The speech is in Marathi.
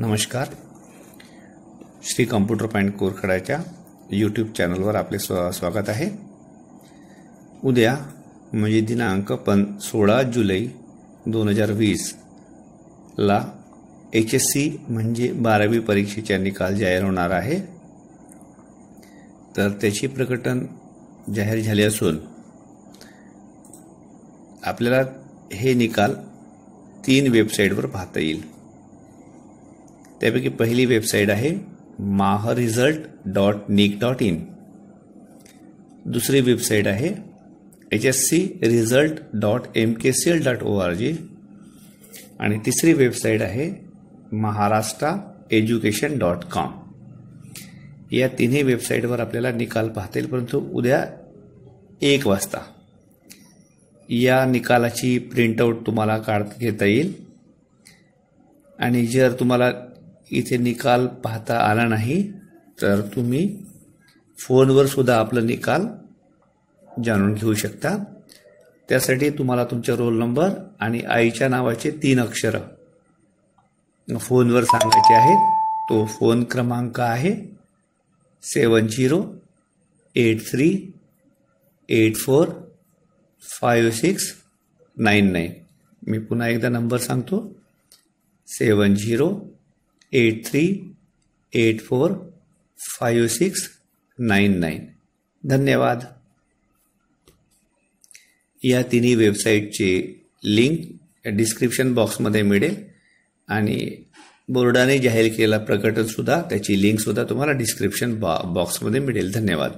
नमस्कार श्री कॉम्प्युटर पॉईंट कोरखडाच्या यूट्यूब चॅनलवर आपले स्व स्वागत आहे उद्या म्हणजे दिनांक पण सोळा जुलै दोन हजार वीसला एच एस सी म्हणजे बारावी परीक्षेचा निकाल जाहीर होणार आहे तर त्याची प्रकटन जाहीर झाले असून आपल्याला हे निकाल तीन वेबसाईटवर पाहता येईल त्यापैकी पहिली वेबसाईट आहे माह result dot nic dot in दुसरी वेबसाईट आहे H S C result dot M K C L dot O R G आणि तिसरी वेबसाईट आहे महाराष्ट्र एज्युकेशन डॉट कॉम या तिन्ही वेबसाईटवर आपल्याला निकाल पाहता येईल परंतु उद्या एक वाजता या निकालाची प्रिंटआउट तुम्हाला काढ घेता येईल आणि जर तुम्हाला इथे निकाल पाहता आला नाही तर तुम्ही फोनवर सुद्धा आपला निकाल जाणून घेऊ शकता त्यासाठी तुम्हाला तुमचा रोल नंबर आणि आईच्या नावाचे तीन अक्षरं फोनवर सांगायचे आहेत तो फोन क्रमांक आहे seven zero eight three eight four five six nine nine मी पुन्हा एकदा नंबर सांगतो seven zero eight three eight four five six nine nine धन्यवाद या तिन्ही वेबसाईटचे लिंक डिस्क्रिप्शन बॉक्समध्ये मिळेल आणि बोर्डाने जाहीर केलेला प्रकटनसुद्धा त्याची लिंकसुद्धा तुम्हाला डिस्क्रिप्शन बॉ बॉक्समध्ये मिळेल धन्यवाद